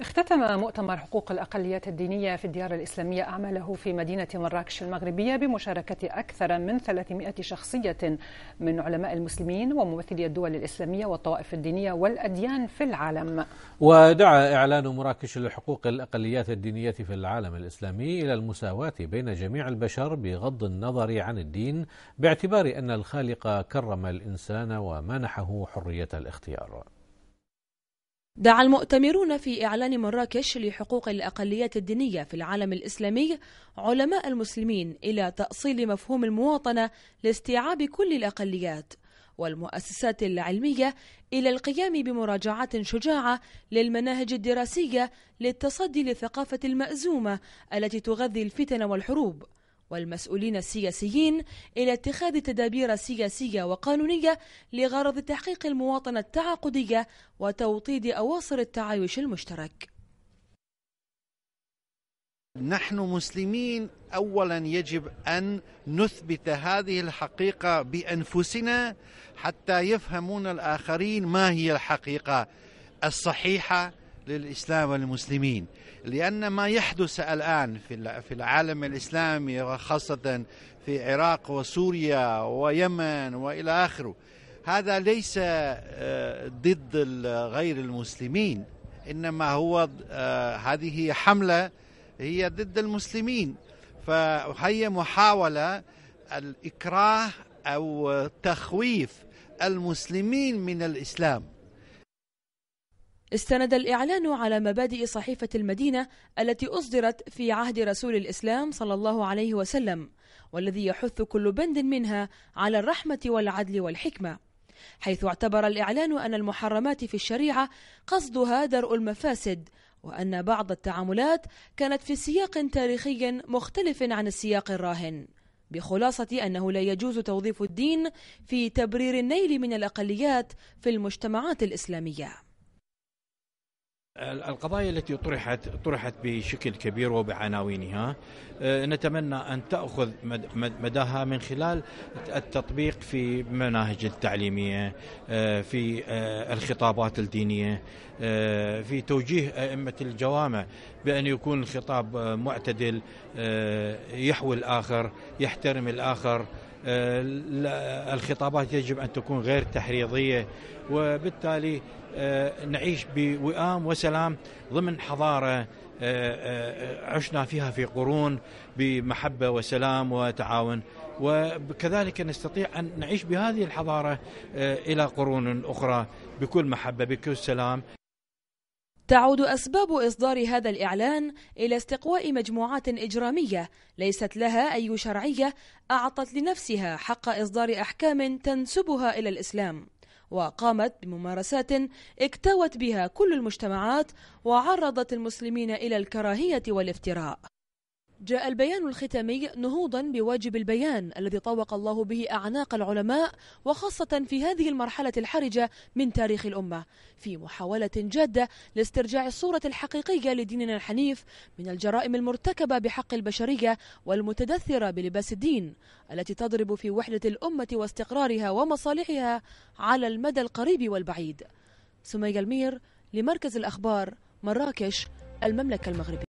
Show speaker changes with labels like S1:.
S1: اختتم مؤتمر حقوق الأقليات الدينية في الديار الإسلامية أعماله في مدينة مراكش المغربية بمشاركة أكثر من 300 شخصية من علماء المسلمين وممثلي الدول الإسلامية والطوائف الدينية
S2: والأديان في العالم
S3: ودعا إعلان مراكش لحقوق الأقليات الدينية في العالم الإسلامي إلى المساواة بين جميع البشر بغض النظر عن الدين باعتبار أن الخالق كرم الإنسان ومنحه حرية الاختيار
S1: دعا المؤتمرون في إعلان مراكش لحقوق الأقليات الدينية في العالم الإسلامي علماء المسلمين إلى تأصيل مفهوم المواطنة لاستيعاب كل الأقليات والمؤسسات العلمية إلى القيام بمراجعات شجاعة للمناهج الدراسية للتصدي لثقافة المأزومة التي تغذي الفتن والحروب والمسؤولين السياسيين إلى اتخاذ تدابير سياسية وقانونية لغرض تحقيق المواطنة التعاقدية وتوطيد أواصر التعايش المشترك
S2: نحن مسلمين اولا يجب ان نثبت هذه الحقيقه بانفسنا حتى يفهمون الاخرين ما هي الحقيقه الصحيحه للإسلام والمسلمين لأن ما يحدث الآن في العالم الإسلامي وخاصة في العراق وسوريا ويمن وإلى آخره هذا ليس آه، ضد غير المسلمين إنما هو آه، هذه حملة هي ضد المسلمين فهي محاولة الإكراه أو تخويف المسلمين من الإسلام
S1: استند الإعلان على مبادئ صحيفة المدينة التي أصدرت في عهد رسول الإسلام صلى الله عليه وسلم والذي يحث كل بند منها على الرحمة والعدل والحكمة حيث اعتبر الإعلان أن المحرمات في الشريعة قصدها درء المفاسد وأن بعض التعاملات كانت في سياق تاريخي مختلف عن السياق الراهن بخلاصة أنه لا يجوز توظيف الدين في تبرير النيل من الأقليات في المجتمعات الإسلامية
S3: القضايا التي طرحت طرحت بشكل كبير وبعناوينها آه، نتمنى ان تاخذ مداها من خلال التطبيق في المناهج التعليميه آه، في آه، الخطابات الدينيه في توجيه ائمه الجوامع بان يكون الخطاب معتدل يحوي الاخر يحترم الاخر آه، الخطابات يجب أن تكون غير تحريضية وبالتالي آه، نعيش بوئام وسلام ضمن حضارة آه، عشنا فيها في قرون بمحبة وسلام وتعاون وكذلك نستطيع أن نعيش بهذه الحضارة إلى قرون أخرى بكل محبة بكل سلام
S1: تعود أسباب إصدار هذا الإعلان إلى استقواء مجموعات إجرامية ليست لها أي شرعية أعطت لنفسها حق إصدار أحكام تنسبها إلى الإسلام وقامت بممارسات اكتوت بها كل المجتمعات وعرضت المسلمين إلى الكراهية والافتراء جاء البيان الختامي نهوضا بواجب البيان الذي طوق الله به أعناق العلماء وخاصة في هذه المرحلة الحرجة من تاريخ الأمة في محاولة جادة لاسترجاع الصورة الحقيقية لديننا الحنيف من الجرائم المرتكبة بحق البشرية والمتدثرة بلباس الدين التي تضرب في وحدة الأمة واستقرارها ومصالحها على المدى القريب والبعيد سمية المير لمركز الأخبار مراكش المملكة المغربية